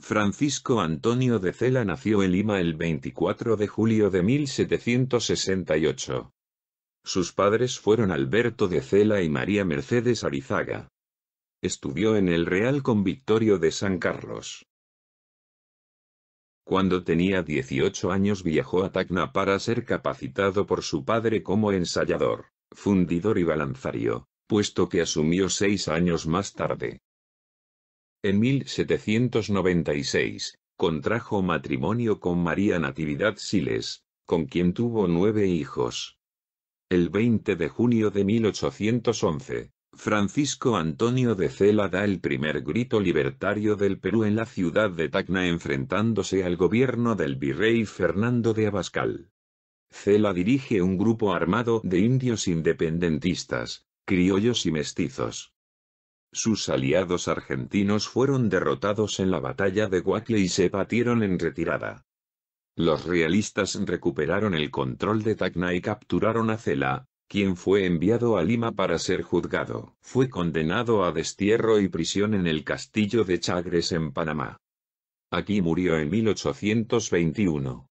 Francisco Antonio de Cela nació en Lima el 24 de julio de 1768. Sus padres fueron Alberto de Cela y María Mercedes Arizaga. Estudió en el Real Convictorio de San Carlos. Cuando tenía 18 años viajó a Tacna para ser capacitado por su padre como ensayador, fundidor y balanzario, puesto que asumió seis años más tarde. En 1796, contrajo matrimonio con María Natividad Siles, con quien tuvo nueve hijos. El 20 de junio de 1811, Francisco Antonio de Cela da el primer grito libertario del Perú en la ciudad de Tacna enfrentándose al gobierno del virrey Fernando de Abascal. Cela dirige un grupo armado de indios independentistas, criollos y mestizos. Sus aliados argentinos fueron derrotados en la batalla de Huacle y se batieron en retirada. Los realistas recuperaron el control de Tacna y capturaron a Cela, quien fue enviado a Lima para ser juzgado. Fue condenado a destierro y prisión en el castillo de Chagres en Panamá. Aquí murió en 1821.